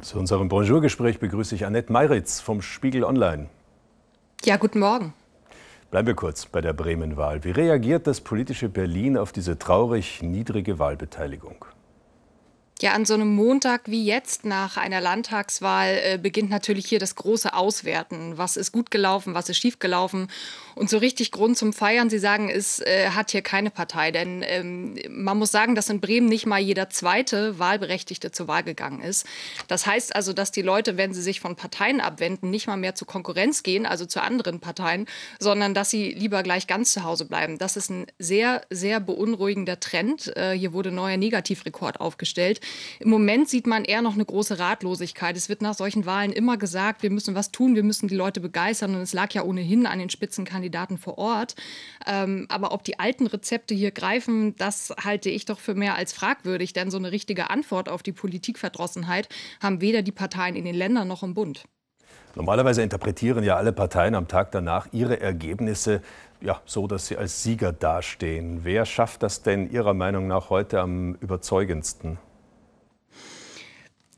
Abend. Zu unserem Bonjour-Gespräch begrüße ich Annette Meiritz vom Spiegel Online. Ja, guten Morgen. Bleiben wir kurz bei der Bremen-Wahl. Wie reagiert das politische Berlin auf diese traurig niedrige Wahlbeteiligung? Ja, an so einem Montag wie jetzt nach einer Landtagswahl äh, beginnt natürlich hier das große Auswerten. Was ist gut gelaufen, was ist schief gelaufen? Und so richtig Grund zum Feiern, Sie sagen, es äh, hat hier keine Partei. Denn ähm, man muss sagen, dass in Bremen nicht mal jeder zweite Wahlberechtigte zur Wahl gegangen ist. Das heißt also, dass die Leute, wenn sie sich von Parteien abwenden, nicht mal mehr zur Konkurrenz gehen, also zu anderen Parteien, sondern dass sie lieber gleich ganz zu Hause bleiben. Das ist ein sehr, sehr beunruhigender Trend. Äh, hier wurde neuer Negativrekord aufgestellt. Im Moment sieht man eher noch eine große Ratlosigkeit. Es wird nach solchen Wahlen immer gesagt, wir müssen was tun, wir müssen die Leute begeistern. Und es lag ja ohnehin an den Spitzenkandidaten vor Ort. Ähm, aber ob die alten Rezepte hier greifen, das halte ich doch für mehr als fragwürdig. Denn so eine richtige Antwort auf die Politikverdrossenheit haben weder die Parteien in den Ländern noch im Bund. Normalerweise interpretieren ja alle Parteien am Tag danach ihre Ergebnisse ja, so, dass sie als Sieger dastehen. Wer schafft das denn Ihrer Meinung nach heute am überzeugendsten?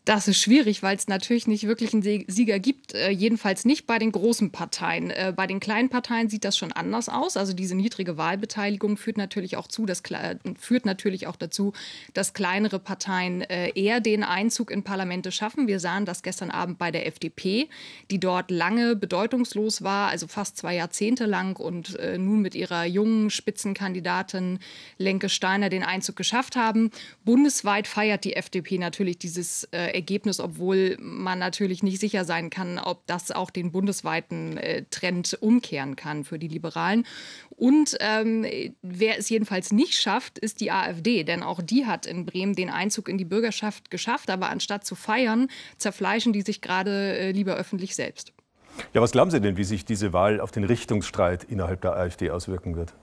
Das ist schwierig, weil es natürlich nicht wirklich einen Sieger gibt, äh, jedenfalls nicht bei den großen Parteien. Äh, bei den kleinen Parteien sieht das schon anders aus. Also diese niedrige Wahlbeteiligung führt natürlich auch zu, dass, äh, führt natürlich auch dazu, dass kleinere Parteien äh, eher den Einzug in Parlamente schaffen. Wir sahen das gestern Abend bei der FDP, die dort lange bedeutungslos war, also fast zwei Jahrzehnte lang und äh, nun mit ihrer jungen Spitzenkandidatin Lenke Steiner den Einzug geschafft haben. Bundesweit feiert die FDP natürlich dieses äh, Ergebnis, obwohl man natürlich nicht sicher sein kann, ob das auch den bundesweiten äh, Trend umkehren kann für die Liberalen. Und ähm, wer es jedenfalls nicht schafft, ist die AfD, denn auch die hat in Bremen den Einzug in die Bürgerschaft geschafft, aber anstatt zu feiern, zerfleischen die sich gerade äh, lieber öffentlich selbst. Ja, was glauben Sie denn, wie sich diese Wahl auf den Richtungsstreit innerhalb der AfD auswirken wird?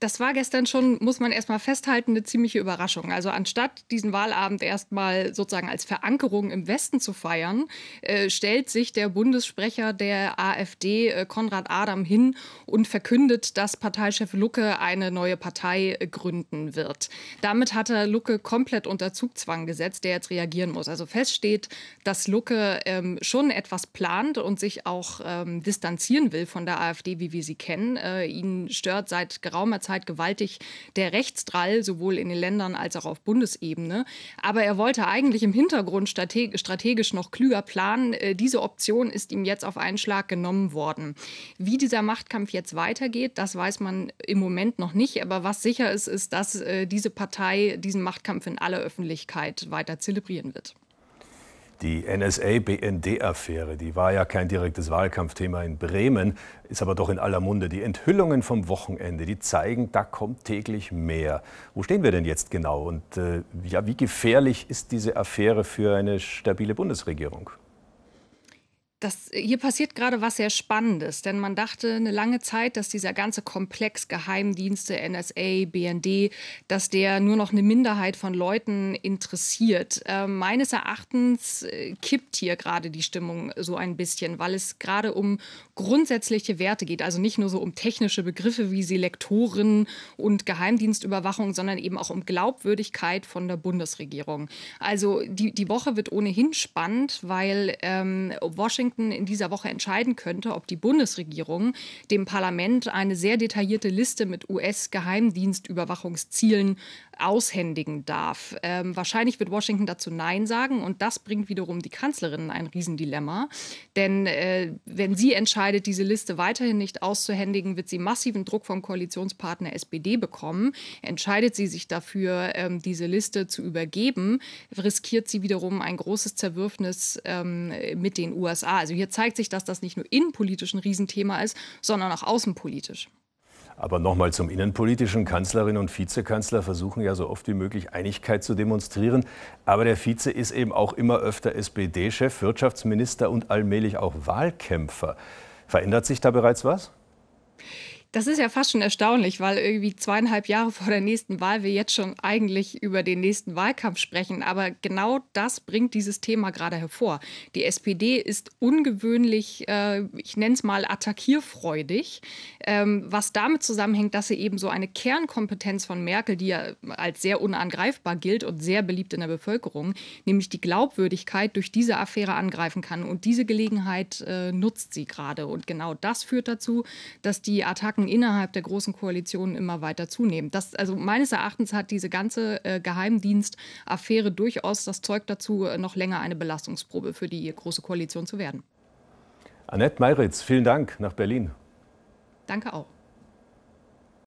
Das war gestern schon, muss man erstmal festhalten, eine ziemliche Überraschung. Also anstatt diesen Wahlabend erstmal sozusagen als Verankerung im Westen zu feiern, äh, stellt sich der Bundessprecher der AfD, äh, Konrad Adam, hin und verkündet, dass Parteichef Lucke eine neue Partei äh, gründen wird. Damit hat er Lucke komplett unter Zugzwang gesetzt, der jetzt reagieren muss. Also feststeht, dass Lucke ähm, schon etwas plant und sich auch ähm, distanzieren will von der AfD, wie wir sie kennen. Äh, ihn stört seit geraumer Zeit Zeit gewaltig der Rechtsdrall, sowohl in den Ländern als auch auf Bundesebene. Aber er wollte eigentlich im Hintergrund strategisch noch klüger planen. Äh, diese Option ist ihm jetzt auf einen Schlag genommen worden. Wie dieser Machtkampf jetzt weitergeht, das weiß man im Moment noch nicht. Aber was sicher ist, ist, dass äh, diese Partei diesen Machtkampf in aller Öffentlichkeit weiter zelebrieren wird. Die NSA-BND-Affäre, die war ja kein direktes Wahlkampfthema in Bremen, ist aber doch in aller Munde. Die Enthüllungen vom Wochenende, die zeigen, da kommt täglich mehr. Wo stehen wir denn jetzt genau? Und äh, ja, wie gefährlich ist diese Affäre für eine stabile Bundesregierung? das, hier passiert gerade was sehr Spannendes, denn man dachte eine lange Zeit, dass dieser ganze Komplex Geheimdienste, NSA, BND, dass der nur noch eine Minderheit von Leuten interessiert. Äh, meines Erachtens äh, kippt hier gerade die Stimmung so ein bisschen, weil es gerade um grundsätzliche Werte geht, also nicht nur so um technische Begriffe wie Selektoren und Geheimdienstüberwachung, sondern eben auch um Glaubwürdigkeit von der Bundesregierung. Also die, die Woche wird ohnehin spannend, weil ähm, Washington Washington in dieser Woche entscheiden könnte, ob die Bundesregierung dem Parlament eine sehr detaillierte Liste mit US-Geheimdienstüberwachungszielen aushändigen darf. Ähm, wahrscheinlich wird Washington dazu Nein sagen und das bringt wiederum die Kanzlerin ein Riesendilemma. Denn äh, wenn sie entscheidet, diese Liste weiterhin nicht auszuhändigen, wird sie massiven Druck vom Koalitionspartner SPD bekommen. Entscheidet sie sich dafür, ähm, diese Liste zu übergeben, riskiert sie wiederum ein großes Zerwürfnis ähm, mit den USA. Also hier zeigt sich, dass das nicht nur innenpolitisch ein Riesenthema ist, sondern auch außenpolitisch. Aber nochmal zum Innenpolitischen. Kanzlerin und Vizekanzler versuchen ja so oft wie möglich Einigkeit zu demonstrieren. Aber der Vize ist eben auch immer öfter SPD-Chef, Wirtschaftsminister und allmählich auch Wahlkämpfer. Verändert sich da bereits was? Das ist ja fast schon erstaunlich, weil irgendwie zweieinhalb Jahre vor der nächsten Wahl wir jetzt schon eigentlich über den nächsten Wahlkampf sprechen. Aber genau das bringt dieses Thema gerade hervor. Die SPD ist ungewöhnlich, äh, ich nenne es mal, attackierfreudig, ähm, was damit zusammenhängt, dass sie eben so eine Kernkompetenz von Merkel, die ja als sehr unangreifbar gilt und sehr beliebt in der Bevölkerung, nämlich die Glaubwürdigkeit durch diese Affäre angreifen kann. Und diese Gelegenheit äh, nutzt sie gerade. Und genau das führt dazu, dass die Attacken Attacken innerhalb der großen Koalition immer weiter zunehmen. Das, also meines Erachtens hat diese ganze äh, Geheimdienst-Affäre durchaus das Zeug dazu, äh, noch länger eine Belastungsprobe für die große Koalition zu werden. Annette Meiritz, vielen Dank nach Berlin. Danke auch.